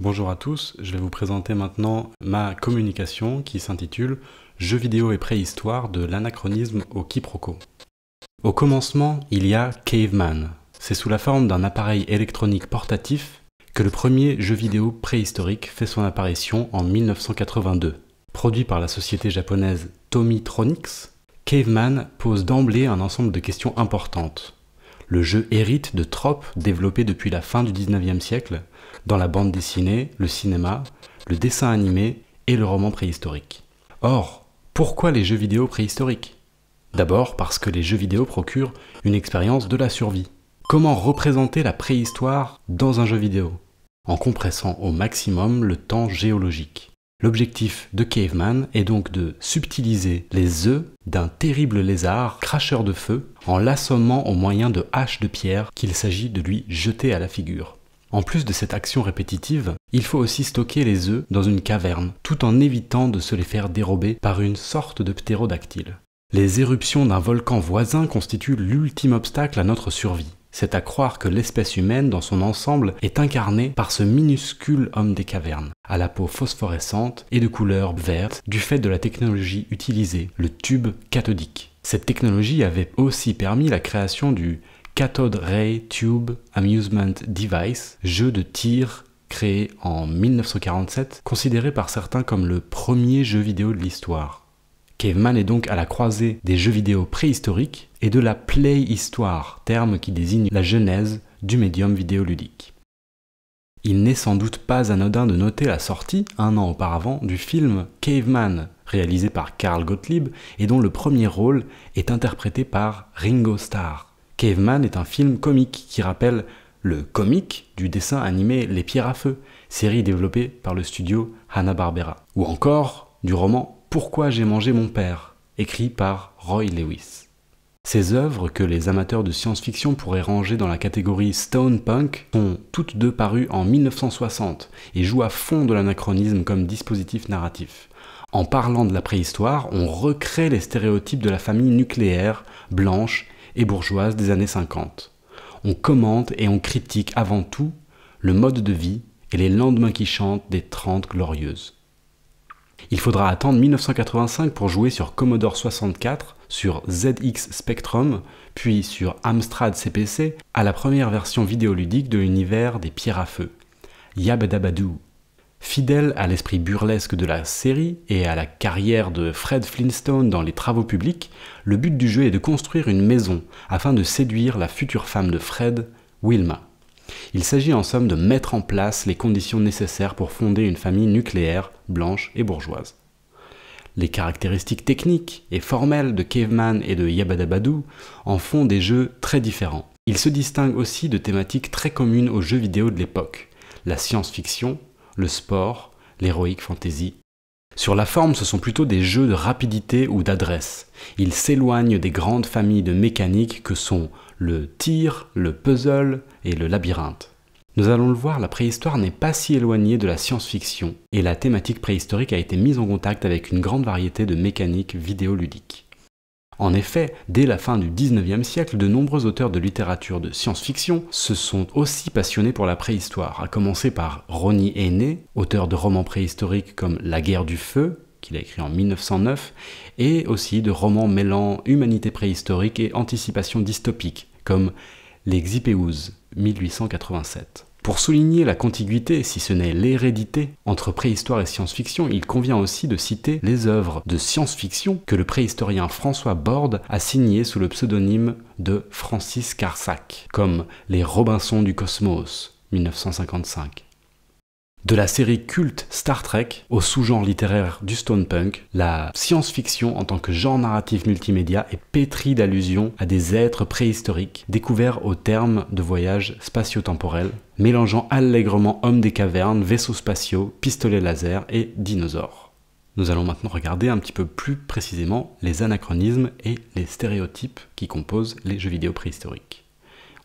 Bonjour à tous, je vais vous présenter maintenant ma communication qui s'intitule Jeux vidéo et préhistoire de l'anachronisme au quiproquo. Au commencement, il y a Caveman. C'est sous la forme d'un appareil électronique portatif que le premier jeu vidéo préhistorique fait son apparition en 1982. Produit par la société japonaise Tomitronics, Caveman pose d'emblée un ensemble de questions importantes le jeu hérite de tropes développées depuis la fin du 19e siècle dans la bande dessinée, le cinéma, le dessin animé et le roman préhistorique. Or, pourquoi les jeux vidéo préhistoriques D'abord parce que les jeux vidéo procurent une expérience de la survie. Comment représenter la préhistoire dans un jeu vidéo En compressant au maximum le temps géologique. L'objectif de Caveman est donc de subtiliser les œufs d'un terrible lézard cracheur de feu en l'assommant au moyen de haches de pierre qu'il s'agit de lui jeter à la figure. En plus de cette action répétitive, il faut aussi stocker les œufs dans une caverne, tout en évitant de se les faire dérober par une sorte de ptérodactyle. Les éruptions d'un volcan voisin constituent l'ultime obstacle à notre survie. C'est à croire que l'espèce humaine dans son ensemble est incarnée par ce minuscule homme des cavernes, à la peau phosphorescente et de couleur verte du fait de la technologie utilisée, le tube cathodique. Cette technologie avait aussi permis la création du Cathode Ray Tube Amusement Device, jeu de tir créé en 1947, considéré par certains comme le premier jeu vidéo de l'histoire. Caveman est donc à la croisée des jeux vidéo préhistoriques et de la play-histoire, terme qui désigne la genèse du médium vidéoludique. Il n'est sans doute pas anodin de noter la sortie, un an auparavant, du film Caveman, réalisé par Carl Gottlieb et dont le premier rôle est interprété par Ringo Starr. Caveman est un film comique qui rappelle le comique du dessin animé Les Pierres à Feu, série développée par le studio Hanna-Barbera, ou encore du roman pourquoi j'ai mangé mon père, écrit par Roy Lewis. Ces œuvres, que les amateurs de science-fiction pourraient ranger dans la catégorie Stone Punk, sont toutes deux parues en 1960 et jouent à fond de l'anachronisme comme dispositif narratif. En parlant de la préhistoire, on recrée les stéréotypes de la famille nucléaire, blanche et bourgeoise des années 50. On commente et on critique avant tout le mode de vie et les lendemains qui chantent des Trente Glorieuses. Il faudra attendre 1985 pour jouer sur Commodore 64, sur ZX Spectrum, puis sur Amstrad CPC, à la première version vidéoludique de l'univers des pierres à feu, Yabadabadoo. Fidèle à l'esprit burlesque de la série et à la carrière de Fred Flintstone dans les travaux publics, le but du jeu est de construire une maison afin de séduire la future femme de Fred, Wilma. Il s'agit en somme de mettre en place les conditions nécessaires pour fonder une famille nucléaire, blanche et bourgeoise. Les caractéristiques techniques et formelles de Caveman et de Yabadabadou en font des jeux très différents. Ils se distinguent aussi de thématiques très communes aux jeux vidéo de l'époque, la science-fiction, le sport, l'héroïque fantasy. Sur la forme, ce sont plutôt des jeux de rapidité ou d'adresse. Ils s'éloignent des grandes familles de mécaniques que sont le tir, le puzzle et le labyrinthe. Nous allons le voir, la préhistoire n'est pas si éloignée de la science-fiction, et la thématique préhistorique a été mise en contact avec une grande variété de mécaniques vidéoludiques. En effet, dès la fin du 19e siècle, de nombreux auteurs de littérature de science-fiction se sont aussi passionnés pour la préhistoire, à commencer par Ronnie Aîné, auteur de romans préhistoriques comme La guerre du feu, qu'il a écrit en 1909, et aussi de romans mêlant humanité préhistorique et anticipation dystopique, comme les 1887. Pour souligner la contiguïté, si ce n'est l'hérédité, entre préhistoire et science-fiction, il convient aussi de citer les œuvres de science-fiction que le préhistorien François Borde a signées sous le pseudonyme de Francis Carsac, comme Les Robinsons du Cosmos, 1955, de la série culte Star Trek au sous-genre littéraire du stone punk, la science-fiction en tant que genre narratif multimédia est pétrie d'allusions à des êtres préhistoriques découverts au terme de voyages spatio-temporels, mélangeant allègrement hommes des cavernes, vaisseaux spatiaux, pistolets laser et dinosaures. Nous allons maintenant regarder un petit peu plus précisément les anachronismes et les stéréotypes qui composent les jeux vidéo préhistoriques.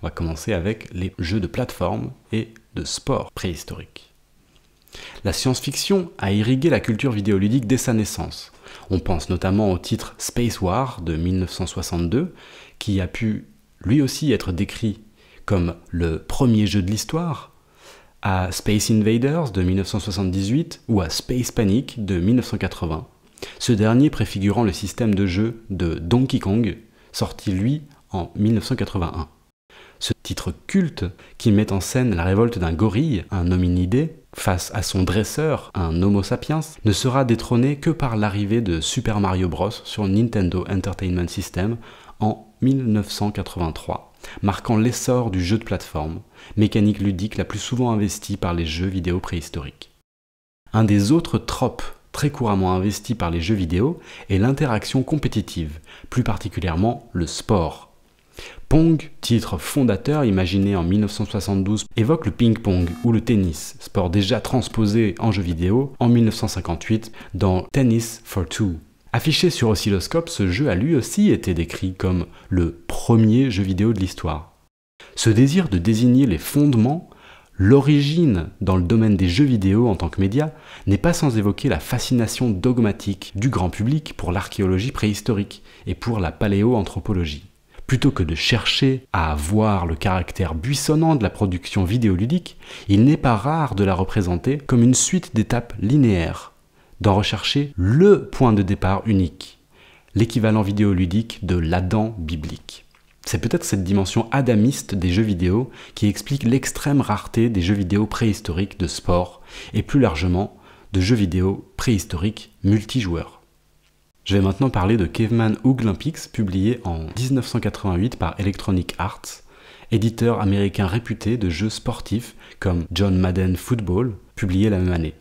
On va commencer avec les jeux de plateforme et de sport préhistoriques. La science-fiction a irrigué la culture vidéoludique dès sa naissance. On pense notamment au titre Space War de 1962, qui a pu lui aussi être décrit comme le premier jeu de l'histoire, à Space Invaders de 1978 ou à Space Panic de 1980, ce dernier préfigurant le système de jeu de Donkey Kong, sorti lui en 1981 ce titre culte qui met en scène la révolte d'un gorille, un hominidé, face à son dresseur, un Homo sapiens, ne sera détrôné que par l'arrivée de Super Mario Bros. sur Nintendo Entertainment System en 1983, marquant l'essor du jeu de plateforme, mécanique ludique la plus souvent investie par les jeux vidéo préhistoriques. Un des autres tropes très couramment investis par les jeux vidéo est l'interaction compétitive, plus particulièrement le sport pong, titre fondateur imaginé en 1972, évoque le ping-pong ou le tennis, sport déjà transposé en jeu vidéo en 1958 dans Tennis for Two. Affiché sur oscilloscope, ce jeu a lui aussi été décrit comme le premier jeu vidéo de l'histoire. Ce désir de désigner les fondements, l'origine dans le domaine des jeux vidéo en tant que média, n'est pas sans évoquer la fascination dogmatique du grand public pour l'archéologie préhistorique et pour la paléoanthropologie. Plutôt que de chercher à voir le caractère buissonnant de la production vidéoludique, il n'est pas rare de la représenter comme une suite d'étapes linéaires, d'en rechercher le point de départ unique, l'équivalent vidéoludique de l'Adam biblique. C'est peut-être cette dimension adamiste des jeux vidéo qui explique l'extrême rareté des jeux vidéo préhistoriques de sport et plus largement de jeux vidéo préhistoriques multijoueurs. Je vais maintenant parler de Caveman Ooglympics, publié en 1988 par Electronic Arts, éditeur américain réputé de jeux sportifs comme John Madden Football, publié la même année.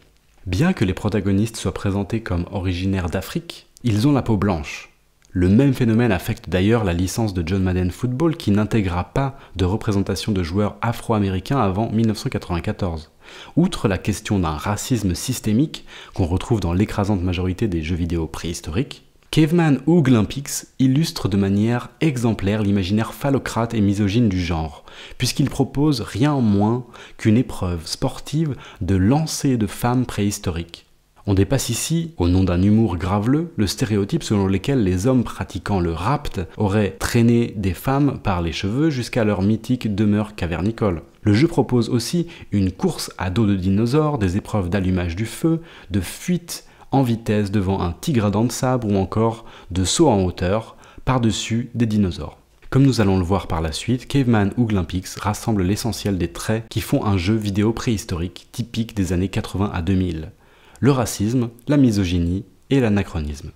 Bien que les protagonistes soient présentés comme originaires d'Afrique, ils ont la peau blanche, le même phénomène affecte d'ailleurs la licence de John Madden Football qui n'intégra pas de représentation de joueurs afro-américains avant 1994. Outre la question d'un racisme systémique qu'on retrouve dans l'écrasante majorité des jeux vidéo préhistoriques, Caveman ou illustre de manière exemplaire l'imaginaire phallocrate et misogyne du genre, puisqu'il propose rien moins qu'une épreuve sportive de lancer de femmes préhistoriques on dépasse ici, au nom d'un humour graveleux, le stéréotype selon lequel les hommes pratiquant le rapt auraient traîné des femmes par les cheveux jusqu'à leur mythique demeure cavernicole. Le jeu propose aussi une course à dos de dinosaures, des épreuves d'allumage du feu, de fuite en vitesse devant un tigre de sabre ou encore de saut en hauteur par-dessus des dinosaures. Comme nous allons le voir par la suite, Caveman ou rassemble l'essentiel des traits qui font un jeu vidéo préhistorique typique des années 80 à 2000 le racisme, la misogynie et l'anachronisme.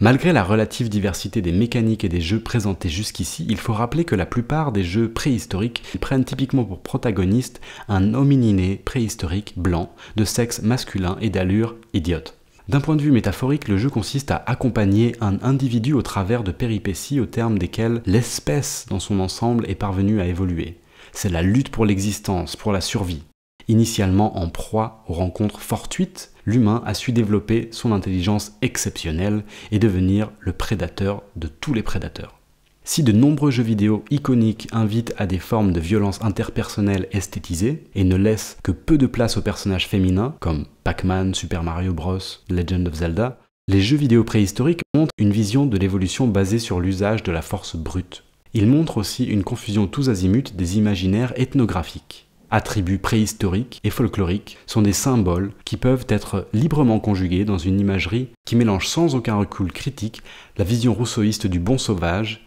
Malgré la relative diversité des mécaniques et des jeux présentés jusqu'ici, il faut rappeler que la plupart des jeux préhistoriques prennent typiquement pour protagoniste un homininé préhistorique blanc, de sexe masculin et d'allure idiote. D'un point de vue métaphorique, le jeu consiste à accompagner un individu au travers de péripéties au terme desquelles l'espèce dans son ensemble est parvenue à évoluer. C'est la lutte pour l'existence, pour la survie, Initialement en proie aux rencontres fortuites, l'humain a su développer son intelligence exceptionnelle et devenir le prédateur de tous les prédateurs. Si de nombreux jeux vidéo iconiques invitent à des formes de violence interpersonnelle esthétisées et ne laissent que peu de place aux personnages féminins, comme Pac-Man, Super Mario Bros, Legend of Zelda, les jeux vidéo préhistoriques montrent une vision de l'évolution basée sur l'usage de la force brute. Ils montrent aussi une confusion tous azimuts des imaginaires ethnographiques attributs préhistoriques et folkloriques sont des symboles qui peuvent être librement conjugués dans une imagerie qui mélange sans aucun recul critique la vision rousseauiste du bon sauvage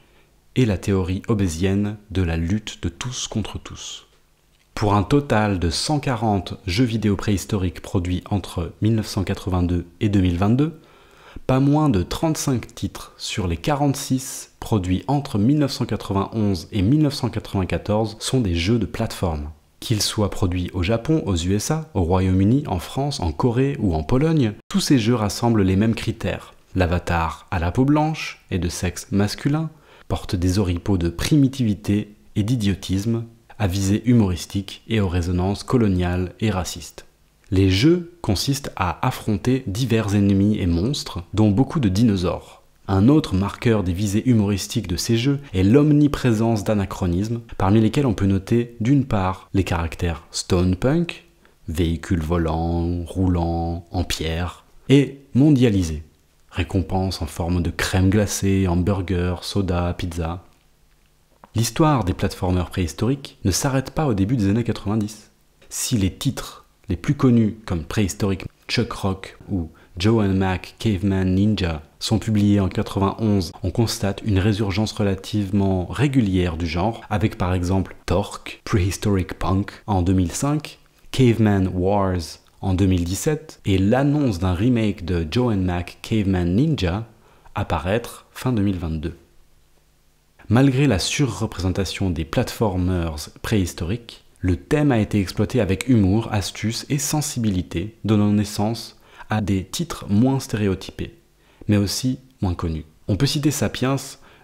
et la théorie obésienne de la lutte de tous contre tous. Pour un total de 140 jeux vidéo préhistoriques produits entre 1982 et 2022, pas moins de 35 titres sur les 46 produits entre 1991 et 1994 sont des jeux de plateforme. Qu'ils soient produits au Japon, aux USA, au Royaume-Uni, en France, en Corée ou en Pologne, tous ces jeux rassemblent les mêmes critères. L'avatar à la peau blanche et de sexe masculin porte des oripeaux de primitivité et d'idiotisme, à visée humoristique et aux résonances coloniales et racistes. Les jeux consistent à affronter divers ennemis et monstres, dont beaucoup de dinosaures. Un autre marqueur des visées humoristiques de ces jeux est l'omniprésence d'anachronismes, parmi lesquels on peut noter d'une part les caractères stone punk, véhicules volants, roulants, en pierre, et mondialisés, récompenses en forme de crème glacée, hamburger, soda, pizza. L'histoire des plateformers préhistoriques ne s'arrête pas au début des années 90. Si les titres les plus connus comme préhistorique Chuck Rock ou Joe and Mac Caveman Ninja sont publiés en 91, on constate une résurgence relativement régulière du genre, avec par exemple Torque, Prehistoric Punk en 2005, Caveman Wars en 2017 et l'annonce d'un remake de Joe Mac Caveman Ninja apparaître fin 2022. Malgré la surreprésentation des platformers préhistoriques, le thème a été exploité avec humour, astuce et sensibilité, donnant naissance à des titres moins stéréotypés mais aussi moins connu. On peut citer Sapiens,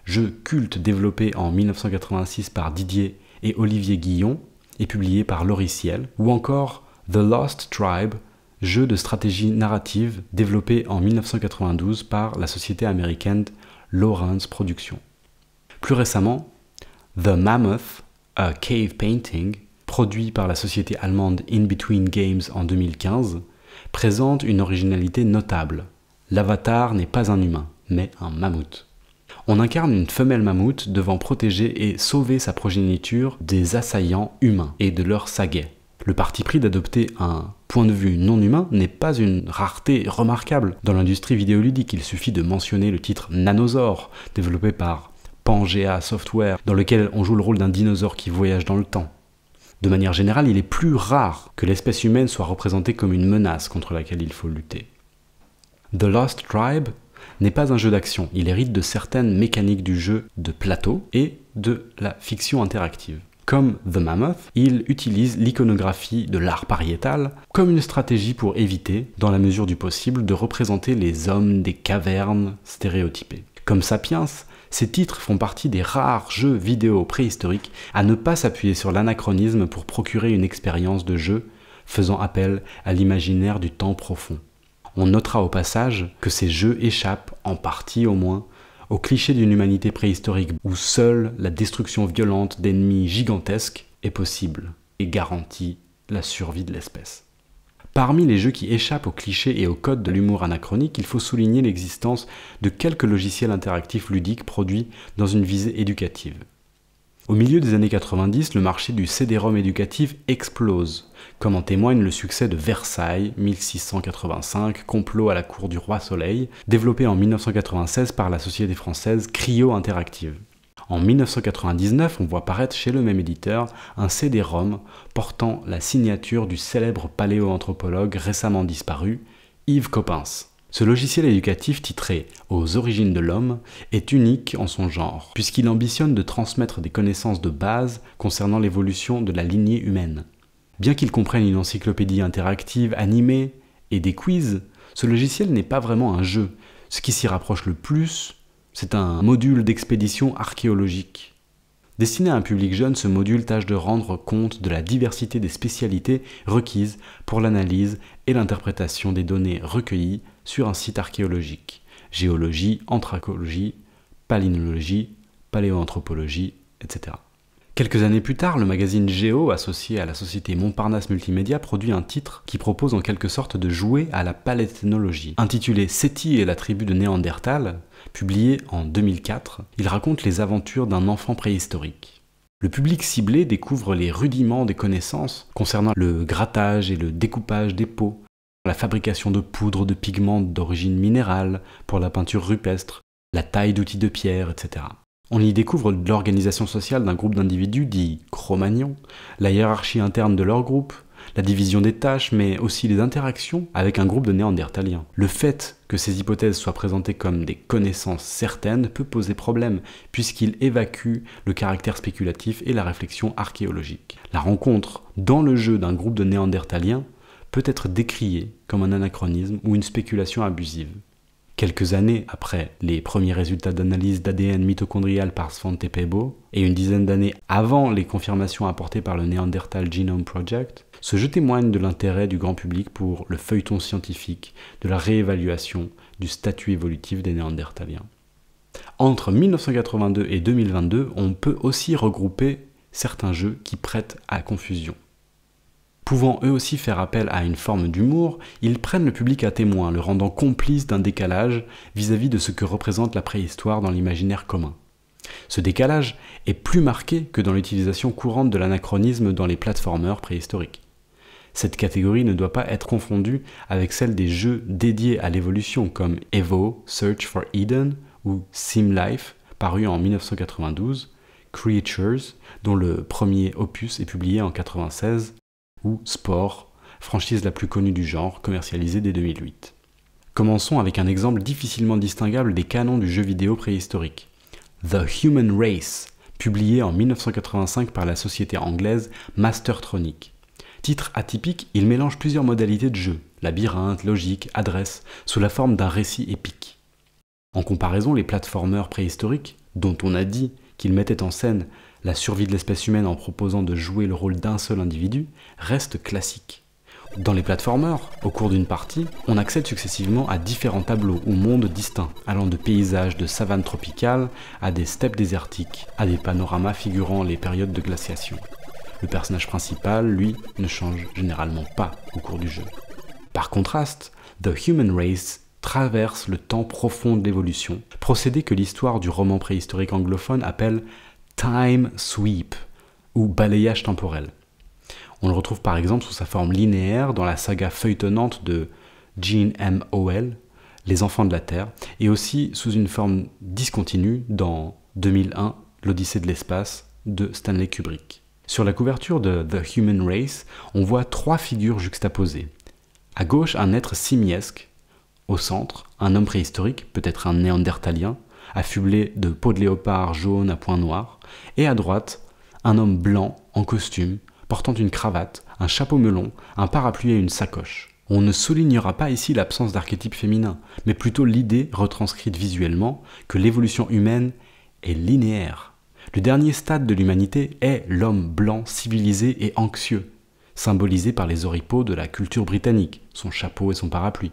jeu culte développé en 1986 par Didier et Olivier Guillon et publié par Lauriciel, ou encore The Lost Tribe, jeu de stratégie narrative développé en 1992 par la société américaine Lawrence Productions. Plus récemment, The Mammoth, a Cave Painting, produit par la société allemande In Between Games en 2015, présente une originalité notable l'avatar n'est pas un humain, mais un mammouth. On incarne une femelle mammouth devant protéger et sauver sa progéniture des assaillants humains et de leurs saguets. Le parti pris d'adopter un point de vue non humain n'est pas une rareté remarquable. Dans l'industrie vidéoludique, il suffit de mentionner le titre Nanosaur, développé par Pangea Software, dans lequel on joue le rôle d'un dinosaure qui voyage dans le temps. De manière générale, il est plus rare que l'espèce humaine soit représentée comme une menace contre laquelle il faut lutter. The Lost Tribe n'est pas un jeu d'action, il hérite de certaines mécaniques du jeu de plateau et de la fiction interactive. Comme The Mammoth, il utilise l'iconographie de l'art pariétal comme une stratégie pour éviter, dans la mesure du possible, de représenter les hommes des cavernes stéréotypés. Comme Sapiens, ces titres font partie des rares jeux vidéo préhistoriques à ne pas s'appuyer sur l'anachronisme pour procurer une expérience de jeu faisant appel à l'imaginaire du temps profond. On notera au passage que ces jeux échappent, en partie au moins, au cliché d'une humanité préhistorique où seule la destruction violente d'ennemis gigantesques est possible et garantit la survie de l'espèce. Parmi les jeux qui échappent aux clichés et aux codes de l'humour anachronique, il faut souligner l'existence de quelques logiciels interactifs ludiques produits dans une visée éducative. Au milieu des années 90, le marché du CD-ROM éducatif explose, comme en témoigne le succès de Versailles 1685, complot à la cour du roi Soleil, développé en 1996 par la société française Crio Interactive. En 1999, on voit paraître chez le même éditeur un CD-ROM portant la signature du célèbre paléoanthropologue récemment disparu, Yves Coppens. Ce logiciel éducatif titré Aux origines de l'homme est unique en son genre, puisqu'il ambitionne de transmettre des connaissances de base concernant l'évolution de la lignée humaine. Bien qu'il comprenne une encyclopédie interactive animée et des quiz, ce logiciel n'est pas vraiment un jeu. Ce qui s'y rapproche le plus, c'est un module d'expédition archéologique. Destiné à un public jeune, ce module tâche de rendre compte de la diversité des spécialités requises pour l'analyse et l'interprétation des données recueillies sur un site archéologique. Géologie, anthracologie, palynologie, paléoanthropologie, etc. Quelques années plus tard, le magazine Géo, associé à la société Montparnasse Multimédia, produit un titre qui propose en quelque sorte de jouer à la paléthnologie. Intitulé Séti et la tribu de Néandertal, publié en 2004, il raconte les aventures d'un enfant préhistorique. Le public ciblé découvre les rudiments des connaissances concernant le grattage et le découpage des peaux, fabrication de poudres de pigments d'origine minérale pour la peinture rupestre, la taille d'outils de pierre, etc. On y découvre l'organisation sociale d'un groupe d'individus dit cro la hiérarchie interne de leur groupe, la division des tâches, mais aussi les interactions avec un groupe de néandertaliens. Le fait que ces hypothèses soient présentées comme des connaissances certaines peut poser problème, puisqu'il évacue le caractère spéculatif et la réflexion archéologique. La rencontre dans le jeu d'un groupe de néandertaliens peut être décrié comme un anachronisme ou une spéculation abusive. Quelques années après les premiers résultats d'analyse d'ADN mitochondrial par Svante Pebo, et une dizaine d'années avant les confirmations apportées par le Neanderthal Genome Project, ce jeu témoigne de l'intérêt du grand public pour le feuilleton scientifique, de la réévaluation du statut évolutif des Néandertaliens. Entre 1982 et 2022, on peut aussi regrouper certains jeux qui prêtent à confusion. Pouvant eux aussi faire appel à une forme d'humour, ils prennent le public à témoin, le rendant complice d'un décalage vis-à-vis de ce que représente la préhistoire dans l'imaginaire commun. Ce décalage est plus marqué que dans l'utilisation courante de l'anachronisme dans les plateformeurs préhistoriques. Cette catégorie ne doit pas être confondue avec celle des jeux dédiés à l'évolution comme Evo, Search for Eden ou Sim Life, paru en 1992, Creatures, dont le premier opus est publié en 1996, ou Sport, franchise la plus connue du genre, commercialisée dès 2008. Commençons avec un exemple difficilement distinguable des canons du jeu vidéo préhistorique. The Human Race, publié en 1985 par la société anglaise Mastertronic. Titre atypique, il mélange plusieurs modalités de jeu, labyrinthe, logique, adresse, sous la forme d'un récit épique. En comparaison, les plateformeurs préhistoriques, dont on a dit qu'ils mettaient en scène la survie de l'espèce humaine en proposant de jouer le rôle d'un seul individu, reste classique. Dans les platformers, au cours d'une partie, on accède successivement à différents tableaux ou mondes distincts, allant de paysages de savane tropicale à des steppes désertiques, à des panoramas figurant les périodes de glaciation. Le personnage principal, lui, ne change généralement pas au cours du jeu. Par contraste, The Human Race traverse le temps profond de l'évolution, procédé que l'histoire du roman préhistorique anglophone appelle time sweep ou balayage temporel. On le retrouve par exemple sous sa forme linéaire dans la saga feuilletonnante de Gene M. Howell, Les Enfants de la Terre, et aussi sous une forme discontinue dans 2001, L'Odyssée de l'espace de Stanley Kubrick. Sur la couverture de The Human Race, on voit trois figures juxtaposées. À gauche, un être simiesque. Au centre, un homme préhistorique, peut-être un néandertalien, affublé de peau de léopard jaune à points noirs et à droite, un homme blanc en costume, portant une cravate, un chapeau melon, un parapluie et une sacoche. On ne soulignera pas ici l'absence d'archétype féminin, mais plutôt l'idée, retranscrite visuellement, que l'évolution humaine est linéaire. Le dernier stade de l'humanité est l'homme blanc civilisé et anxieux, symbolisé par les oripeaux de la culture britannique, son chapeau et son parapluie.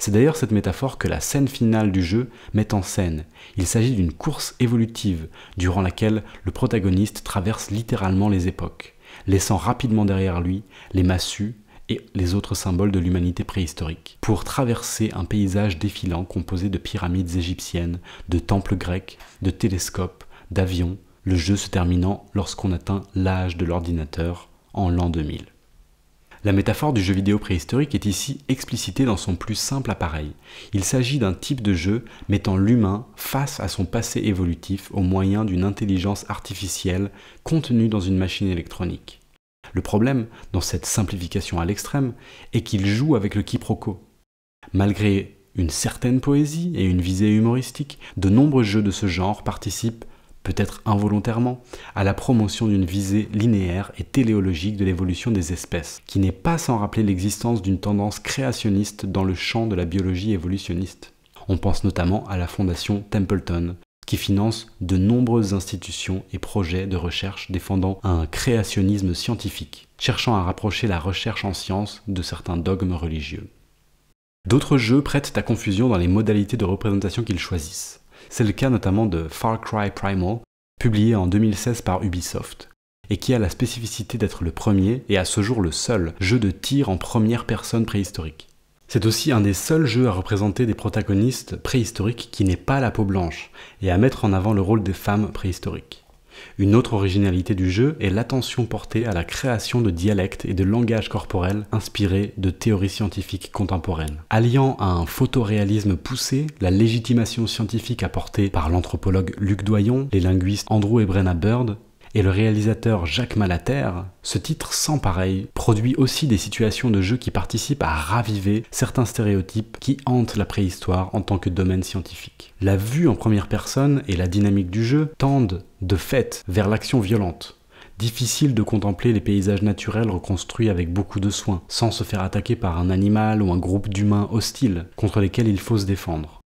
C'est d'ailleurs cette métaphore que la scène finale du jeu met en scène. Il s'agit d'une course évolutive, durant laquelle le protagoniste traverse littéralement les époques, laissant rapidement derrière lui les massues et les autres symboles de l'humanité préhistorique, pour traverser un paysage défilant composé de pyramides égyptiennes, de temples grecs, de télescopes, d'avions, le jeu se terminant lorsqu'on atteint l'âge de l'ordinateur en l'an 2000. La métaphore du jeu vidéo préhistorique est ici explicitée dans son plus simple appareil. Il s'agit d'un type de jeu mettant l'humain face à son passé évolutif au moyen d'une intelligence artificielle contenue dans une machine électronique. Le problème, dans cette simplification à l'extrême, est qu'il joue avec le quiproquo. Malgré une certaine poésie et une visée humoristique, de nombreux jeux de ce genre participent peut-être involontairement, à la promotion d'une visée linéaire et téléologique de l'évolution des espèces, qui n'est pas sans rappeler l'existence d'une tendance créationniste dans le champ de la biologie évolutionniste. On pense notamment à la fondation Templeton, qui finance de nombreuses institutions et projets de recherche défendant un créationnisme scientifique, cherchant à rapprocher la recherche en sciences de certains dogmes religieux. D'autres jeux prêtent à confusion dans les modalités de représentation qu'ils choisissent. C'est le cas notamment de Far Cry Primal, publié en 2016 par Ubisoft, et qui a la spécificité d'être le premier et à ce jour le seul jeu de tir en première personne préhistorique. C'est aussi un des seuls jeux à représenter des protagonistes préhistoriques qui n'est pas la peau blanche, et à mettre en avant le rôle des femmes préhistoriques. Une autre originalité du jeu est l'attention portée à la création de dialectes et de langages corporels inspirés de théories scientifiques contemporaines. Alliant à un photoréalisme poussé la légitimation scientifique apportée par l'anthropologue Luc Doyon, les linguistes Andrew et Brenna Bird et le réalisateur Jacques Malater, ce titre sans pareil produit aussi des situations de jeu qui participent à raviver certains stéréotypes qui hantent la préhistoire en tant que domaine scientifique. La vue en première personne et la dynamique du jeu tendent, de fait, vers l'action violente. Difficile de contempler les paysages naturels reconstruits avec beaucoup de soin, sans se faire attaquer par un animal ou un groupe d'humains hostiles contre lesquels il faut se défendre.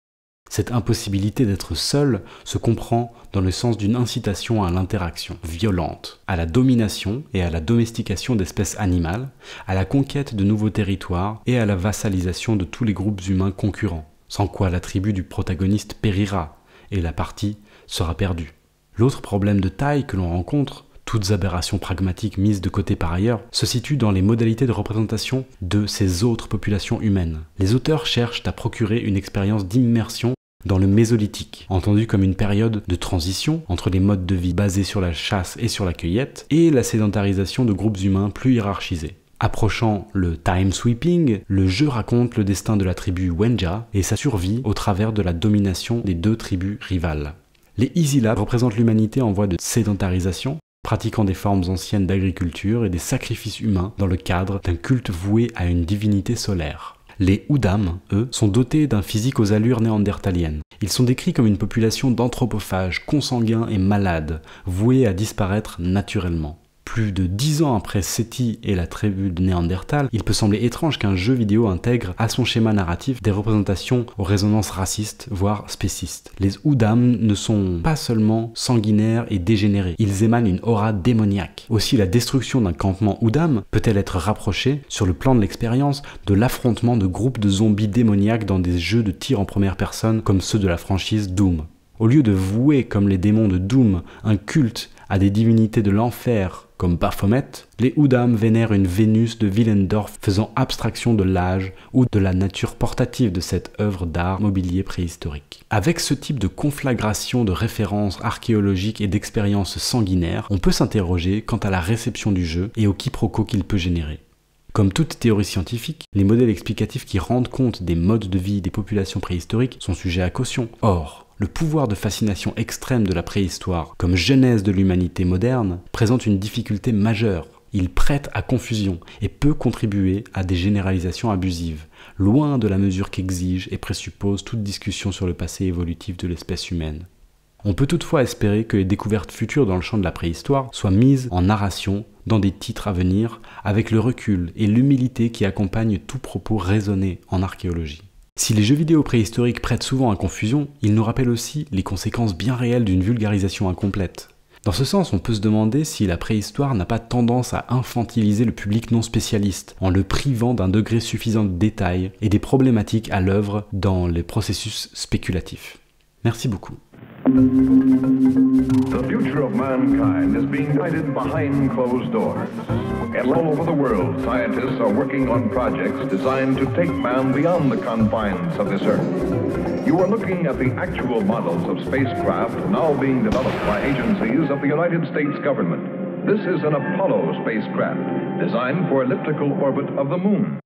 Cette impossibilité d'être seul se comprend dans le sens d'une incitation à l'interaction violente, à la domination et à la domestication d'espèces animales, à la conquête de nouveaux territoires et à la vassalisation de tous les groupes humains concurrents, sans quoi la tribu du protagoniste périra et la partie sera perdue. L'autre problème de taille que l'on rencontre, toutes aberrations pragmatiques mises de côté par ailleurs, se situent dans les modalités de représentation de ces autres populations humaines. Les auteurs cherchent à procurer une expérience d'immersion dans le Mésolithique, entendu comme une période de transition entre les modes de vie basés sur la chasse et sur la cueillette et la sédentarisation de groupes humains plus hiérarchisés. Approchant le time sweeping, le jeu raconte le destin de la tribu Wenja et sa survie au travers de la domination des deux tribus rivales. Les Isilab représentent l'humanité en voie de sédentarisation pratiquant des formes anciennes d'agriculture et des sacrifices humains dans le cadre d'un culte voué à une divinité solaire. Les Houdam, eux, sont dotés d'un physique aux allures néandertaliennes. Ils sont décrits comme une population d'anthropophages, consanguins et malades, voués à disparaître naturellement plus de 10 ans après SETI et la tribu de Néandertal, il peut sembler étrange qu'un jeu vidéo intègre à son schéma narratif des représentations aux résonances racistes, voire spécistes. Les Oudam ne sont pas seulement sanguinaires et dégénérés, ils émanent une aura démoniaque. Aussi, la destruction d'un campement Oudam peut-elle être rapprochée, sur le plan de l'expérience, de l'affrontement de groupes de zombies démoniaques dans des jeux de tir en première personne comme ceux de la franchise Doom. Au lieu de vouer, comme les démons de Doom, un culte à des divinités de l'enfer comme les Houdam vénèrent une Vénus de Willendorf faisant abstraction de l'âge ou de la nature portative de cette œuvre d'art mobilier préhistorique. Avec ce type de conflagration de références archéologiques et d'expériences sanguinaires, on peut s'interroger quant à la réception du jeu et au quiproquo qu'il peut générer. Comme toute théorie scientifique, les modèles explicatifs qui rendent compte des modes de vie des populations préhistoriques sont sujets à caution. Or, le pouvoir de fascination extrême de la préhistoire, comme genèse de l'humanité moderne, présente une difficulté majeure. Il prête à confusion et peut contribuer à des généralisations abusives, loin de la mesure qu'exige et présuppose toute discussion sur le passé évolutif de l'espèce humaine. On peut toutefois espérer que les découvertes futures dans le champ de la préhistoire soient mises en narration dans des titres à venir, avec le recul et l'humilité qui accompagnent tout propos raisonné en archéologie. Si les jeux vidéo préhistoriques prêtent souvent à confusion, ils nous rappellent aussi les conséquences bien réelles d'une vulgarisation incomplète. Dans ce sens, on peut se demander si la préhistoire n'a pas tendance à infantiliser le public non spécialiste, en le privant d'un degré suffisant de détails et des problématiques à l'œuvre dans les processus spéculatifs. Merci beaucoup. The future of mankind is being guided behind closed doors. And all over the world, scientists are working on projects designed to take man beyond the confines of this Earth. You are looking at the actual models of spacecraft now being developed by agencies of the United States government. This is an Apollo spacecraft designed for elliptical orbit of the moon.